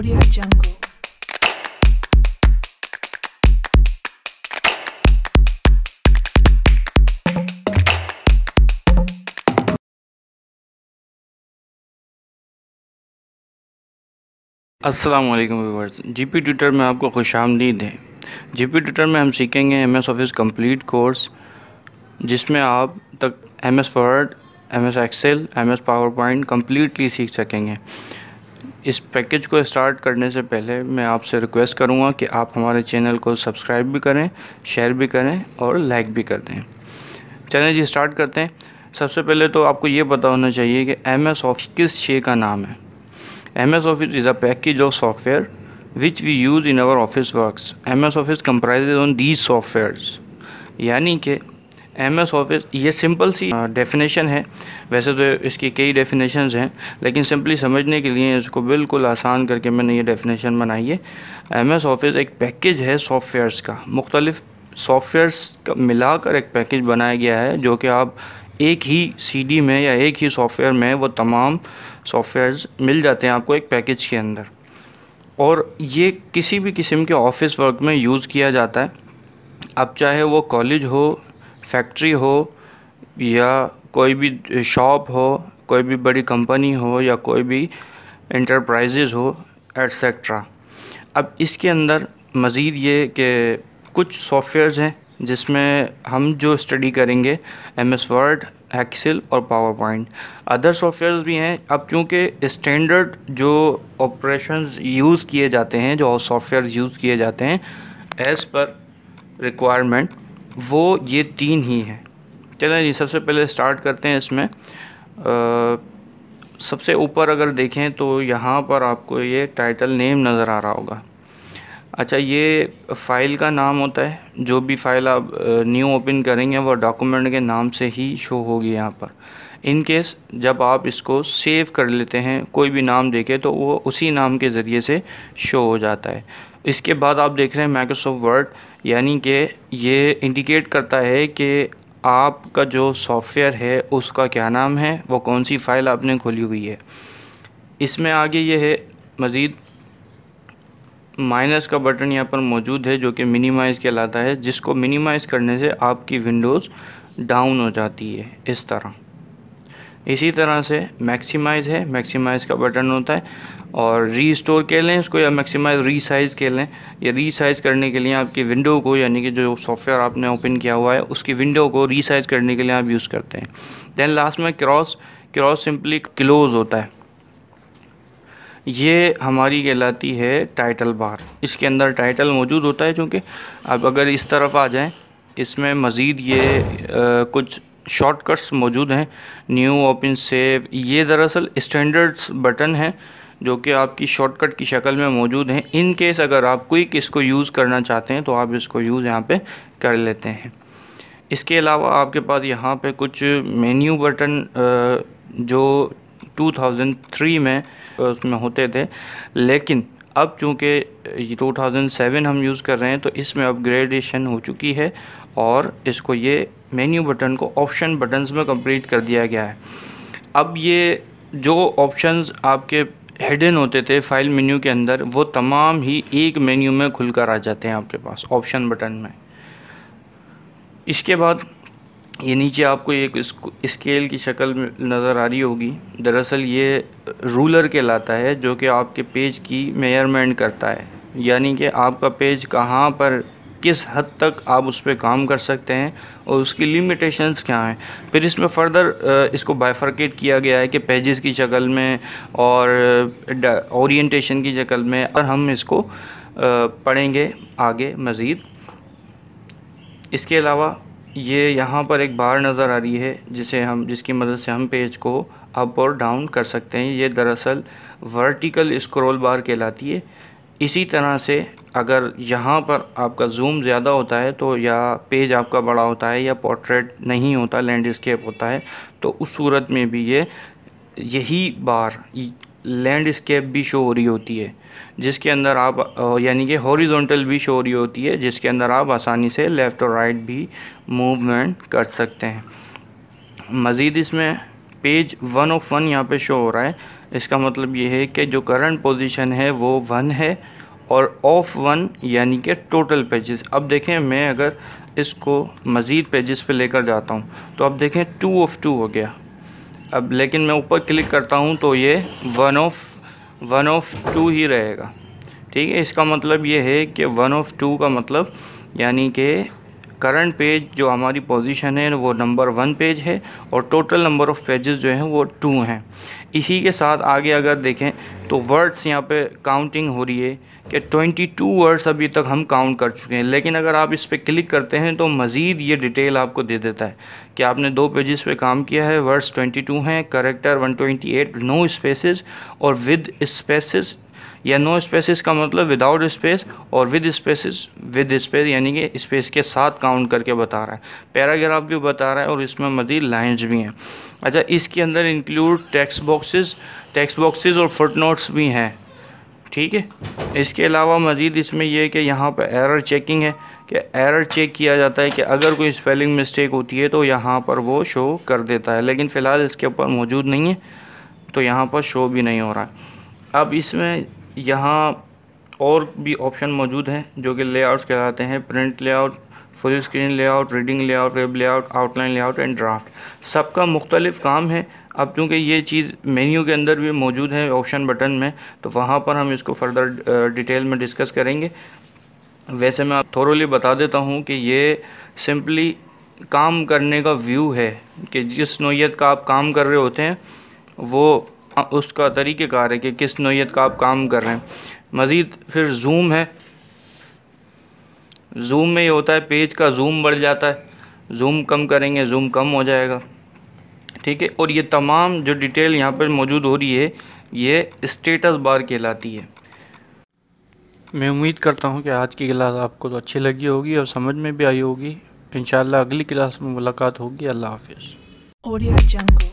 Audio Jungle. अस्सलाम वालेकुम viewers GP tutor में आपको खुश आमदीद है जीपी ट्यूटर में हम सीखेंगे एमएस ऑफिस कंप्लीट कोर्स जिसमें आप तक MS Word MS Excel MS PowerPoint completely सीख सकेंगे इस पैकेज को स्टार्ट करने से पहले मैं आपसे रिक्वेस्ट करूँगा कि आप हमारे चैनल को सब्सक्राइब भी करें शेयर भी करें और लाइक भी कर दें चलें जी स्टार्ट करते हैं सबसे पहले तो आपको ये पता होना चाहिए कि एम एस ऑफिस किस शे का नाम है M S Office is a package of software which we use in our office works M S Office comprise on these software यानी कि एम एस ऑफिस ये सिंपल सी डेफिनेशन है वैसे तो इसकी कई डेफिनेशन हैं लेकिन सिंपली समझने के लिए इसको बिल्कुल आसान करके मैंने ये डेफिनेशन बनाई है एम एस ऑफिस एक पैकेज है सॉफ्टवेयर्स का मुख्तलिफ सॉफ्टवेयर्स का मिलाकर एक पैकेज बनाया गया है जो कि आप एक ही सीडी में या एक ही सॉफ्टवेयर में वो तमाम सॉफ्टवेयर्स मिल जाते हैं आपको एक पैकेज के अंदर और ये किसी भी किस्म के ऑफिस वर्क में यूज़ किया जाता है अब चाहे वो कॉलेज हो फैक्ट्री हो या कोई भी शॉप हो कोई भी बड़ी कंपनी हो या कोई भी इंटरप्राइजेज़ हो एट्सट्रा अब इसके अंदर मज़ीद ये कि कुछ सॉफ्टवेयर्स हैं जिसमें हम जो स्टडी करेंगे एम एस वर्ड एक्सेल और पावर पॉइंट अदर सॉफ्टवेयर्स भी हैं अब चूँकि स्टैंडर्ड जो ऑपरेशंस यूज़ किए जाते हैं जो सॉफ्टवेयर यूज़ किए जाते हैं एज़ पर रिक्वायरमेंट वो ये तीन ही हैं चलें जी सबसे पहले स्टार्ट करते हैं इसमें आ, सबसे ऊपर अगर देखें तो यहाँ पर आपको ये टाइटल नेम नज़र आ रहा होगा अच्छा ये फ़ाइल का नाम होता है जो भी फाइल आप न्यू ओपन करेंगे वो डॉक्यूमेंट के नाम से ही शो होगी यहाँ पर इन केस जब आप इसको सेव कर लेते हैं कोई भी नाम देखे तो वो उसी नाम के ज़रिए से शो हो जाता है इसके बाद आप देख रहे हैं माइक्रोसॉफ्ट वर्ड यानी कि ये इंडिकेट करता है कि आपका जो सॉफ्टवेयर है उसका क्या नाम है वो कौन सी फ़ाइल आपने खोली हुई है इसमें आगे ये है मज़ीद माइनस का बटन यहाँ पर मौजूद है जो कि मिनिमाइज़ कहलाता है जिसको मिनिमाइज़ करने से आपकी विंडोज़ डाउन हो जाती है इस तरह इसी तरह से मैक्सिमाइज है मैक्सिमाइज का बटन होता है और री स्टोर कह लें इसको या मैक्सिमाइज रीसाइज कह लें या रीसाइज करने के लिए आपकी विंडो को यानी कि जो सॉफ्टवेयर आपने ओपन किया हुआ है उसकी विंडो को रीसाइज करने के लिए आप यूज़ करते हैं दैन लास्ट में क्रॉस क्रॉस सिंपली क्लोज होता है ये हमारी कहलाती है टाइटल बार इसके अंदर टाइटल मौजूद होता है चूँकि अब अगर इस तरफ आ जाएँ इसमें मज़ीद ये आ, कुछ शॉर्टकट्स मौजूद हैं न्यू ओपन सेव ये दरअसल स्टैंडर्ड्स बटन हैं जो कि आपकी शॉर्टकट की शक्ल में मौजूद हैं इन केस अगर आप क्विक इसको यूज़ करना चाहते हैं तो आप इसको यूज़ यहाँ पे कर लेते हैं इसके अलावा आपके पास यहाँ पे कुछ मेन्यू बटन जो 2003 में उसमें होते थे लेकिन अब चूँकि 2007 हम यूज़ कर रहे हैं तो इसमें अपग्रेडेशन हो चुकी है और इसको ये मेन्यू बटन को ऑप्शन बटन्स में कंप्लीट कर दिया गया है अब ये जो ऑप्शंस आपके हिडन होते थे फाइल मेन्यू के अंदर वो तमाम ही एक मेन्यू में खुलकर आ जाते हैं आपके पास ऑप्शन बटन में इसके बाद ये नीचे आपको एक स्केल की शक्ल नज़र आ रही होगी दरअसल ये रूलर कहलाता है जो कि आपके पेज की मेयरमेंट करता है यानी कि आपका पेज कहाँ पर किस हद तक आप उस पर काम कर सकते हैं और उसकी लिमिटेशंस क्या हैं फिर इसमें फर्दर इसको बाइफर्केट किया गया है कि पेजेस की शक्ल में और ओरिएंटेशन की शक्ल में और हम इसको पढ़ेंगे आगे मज़ीद इसके अलावा ये यहाँ पर एक बार नज़र आ रही है जिसे हम जिसकी मदद से हम पेज को अप और डाउन कर सकते हैं ये दरअसल वर्टिकल स्क्रॉल बार कहलाती है इसी तरह से अगर यहाँ पर आपका जूम ज़्यादा होता है तो या पेज आपका बड़ा होता है या पोर्ट्रेट नहीं होता लैंडस्केप होता है तो उस सूरत में भी ये यही बार लैंडस्केप भी शो हो रही होती है जिसके अंदर आप यानी कि हॉरिजॉन्टल भी शो हो रही होती है जिसके अंदर आप आसानी से लेफ़्ट और राइट भी मूवमेंट कर सकते हैं मज़ीद इसमें पेज वन ऑफ वन यहाँ पे शो हो रहा है इसका मतलब ये है कि जो करंट पोजीशन है वो वन है और ऑफ वन यानी कि टोटल पेजेस अब देखें मैं अगर इसको मज़ीद पेजेस पे लेकर जाता हूँ तो अब देखें टू ऑफ टू हो गया अब लेकिन मैं ऊपर क्लिक करता हूँ तो ये one of one of two ही रहेगा ठीक है इसका मतलब ये है कि वन ऑफ टू का मतलब यानी कि करंट पेज जो हमारी पोजीशन है वो नंबर वन पेज है और टोटल नंबर ऑफ़ पेजेस जो हैं वो टू हैं इसी के साथ आगे अगर देखें तो वर्ड्स यहाँ पे काउंटिंग हो रही है कि 22 वर्ड्स अभी तक हम काउंट कर चुके हैं लेकिन अगर आप इस पर क्लिक करते हैं तो मज़ीद ये डिटेल आपको दे देता है कि आपने दो पेजेस पे काम किया है वर्ड्स 22 हैं करेक्टर 128 नो स्पेसेस और विद स्पेसेस या नो स्पेसिस का मतलब विदाउट स्पेस और विद स्पेसिस विद स्पेस यानी कि स्पेस के साथ काउंट करके बता रहा है पैराग्राफ भी बता रहा है और इसमें मदी लाइन्स भी हैं अच्छा इसके अंदर include text boxes text boxes और फुट नोट्स भी हैं ठीक है इसके अलावा मज़ीद इसमें यह है कि यहाँ पर एरर चेकिंग है कि एरर चेक किया जाता है कि अगर कोई स्पेलिंग मिस्टेक होती है तो यहाँ पर वो शो कर देता है लेकिन फ़िलहाल इसके ऊपर मौजूद नहीं है तो यहाँ पर शो भी नहीं हो रहा है अब इसमें यहाँ और भी ऑप्शन मौजूद हैं जो कि लेआउट्स कहलाते हैं print layout full screen layout reading layout web layout outline layout and draft सबका मुख्तलिफ काम है अब चूँकि ये चीज़ मेन्यू के अंदर भी मौजूद है ऑप्शन बटन में तो वहाँ पर हम इसको फर्दर डिटेल में डिस्कस करेंगे वैसे मैं आप थोरोली बता देता हूँ कि ये सिंपली काम करने का व्यू है कि जिस नोयत का आप काम कर रहे होते हैं वो उसका तरीक़ेकार है कि किस नोयत का आप काम कर रहे हैं मज़ीद फिर जूम है जूम में ये होता है पेज का जूम बढ़ जाता है जूम कम करेंगे जूम कम हो जाएगा ठीक है और ये तमाम जो डिटेल यहाँ पर मौजूद हो रही है ये स्टेटस बार कहलाती है मैं उम्मीद करता हूँ कि आज की क्लास आपको तो अच्छी लगी होगी और समझ में भी आई होगी इन अगली क्लास में मुलाकात होगी अल्लाह हाफिज़